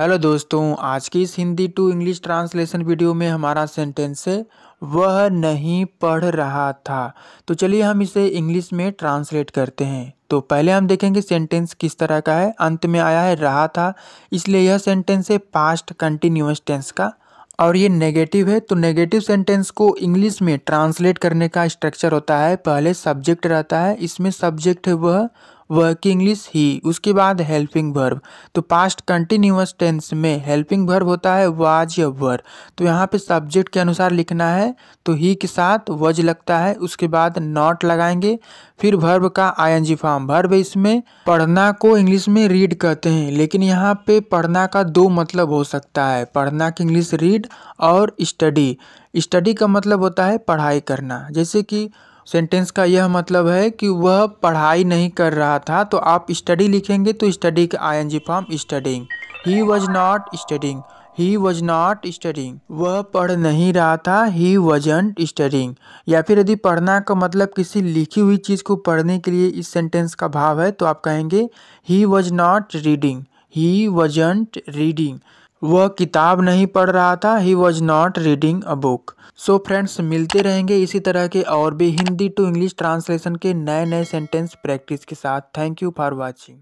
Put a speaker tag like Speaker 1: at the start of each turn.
Speaker 1: hello दोस्तों आज की इस Hindi to English translation video में हमारा सेंटेंस है वह नहीं पढ़ रहा था तो चलिए हम इसे इंग्लिश में ट्रांसलेट करते हैं तो पहले हम देखेंगे सेंटेंस किस तरह का है अंत में आया है रहा था इसलिए यह सेंटेंस है पास्ट कंटिन्यूस टेंस का और ये नेगेटिव है तो नेगेटिव सेंटेंस को इंग्लिश में ट्रांसलेट करने का स्ट्रक्चर होता है पहले सब्जेक्ट रहता है इसमें सब्जेक्ट है वह वर्किंग लिस ही उसके बाद हेल्पिंग वर्ब तो पास्ट कंटिन्यूस टेंस में हेल्पिंग वर्ब होता है वाज या वर तो यहाँ पे सब्जेक्ट के अनुसार लिखना है तो ही के साथ वज लगता है उसके बाद नॉट लगाएंगे फिर वर्ब का आईएनजी फॉर्म वर्ब इसमें पढ़ना को इंग्लिश में रीड कहते हैं लेकिन यहाँ पे पढ़ना का दो मतलब हो सकता है पढ़ना की इंग्लिश रीड और स्टडी स्टडी का मतलब होता है पढ़ाई करना जैसे कि सेंटेंस का यह मतलब है कि वह पढ़ाई नहीं कर रहा था तो आप स्टडी लिखेंगे तो स्टडी का I N G form studying he was not studying he was not studying वह पढ़ नहीं रहा था ही वजंट स्टडिंग या फिर यदि पढ़ना का मतलब किसी लिखी हुई चीज़ को पढ़ने के लिए इस सेंटेंस का भाव है तो आप कहेंगे he was not reading he wasn't reading वह किताब नहीं पढ़ रहा था he was not reading a book so friends मिलते रहेंगे इसी तरह के और भी हिंदी टू इंग्लिश ट्रांसलेशन के नए नए सेंटेंस प्रैक्टिस के साथ थैंक यू फॉर वॉचिंग